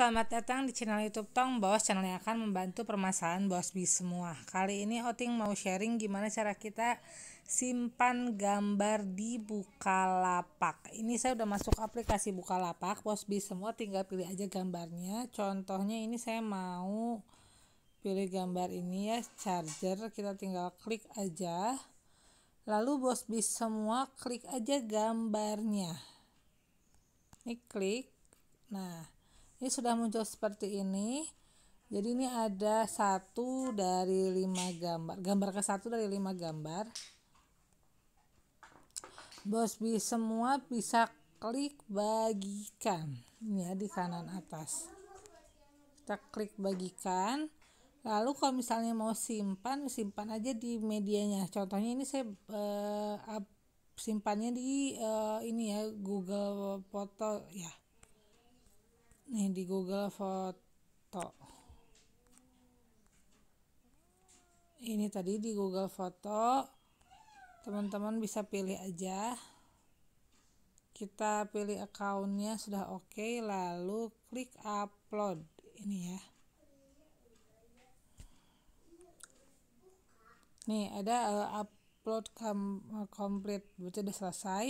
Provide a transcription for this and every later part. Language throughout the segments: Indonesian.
Selamat datang di channel YouTube Tong Bos, channel yang akan membantu permasalahan Bos Bis semua. Kali ini Oting mau sharing gimana cara kita simpan gambar di Bukalapak. Ini saya udah masuk aplikasi Bukalapak, Bos Bis semua tinggal pilih aja gambarnya. Contohnya ini saya mau pilih gambar ini ya, charger, kita tinggal klik aja. Lalu Bos Bis semua klik aja gambarnya. Ini klik. Nah, ini sudah muncul seperti ini jadi ini ada satu dari lima gambar gambar ke satu dari lima gambar Bos B semua bisa klik bagikan ini ya di kanan atas kita klik bagikan lalu kalau misalnya mau simpan simpan aja di medianya contohnya ini saya uh, simpannya di uh, ini ya Google foto ya nih di Google foto ini tadi di Google foto teman-teman bisa pilih aja kita pilih akunnya sudah oke okay, lalu klik upload ini ya nih ada uh, up upload com eh, berarti udah selesai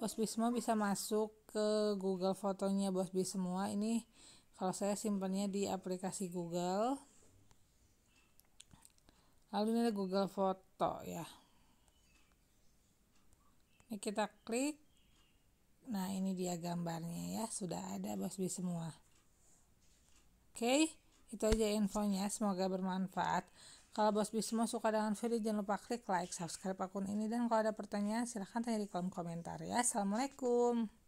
bos B semua bisa masuk ke Google fotonya bos B semua ini kalau saya simpannya di aplikasi Google lalu ini Google foto ya ini kita klik nah ini dia gambarnya ya sudah ada bos B semua oke okay, itu aja infonya semoga bermanfaat kalau Bos Bismo suka dengan video, jangan lupa klik like, subscribe akun ini, dan kalau ada pertanyaan silahkan tanya di kolom komentar ya. Assalamualaikum.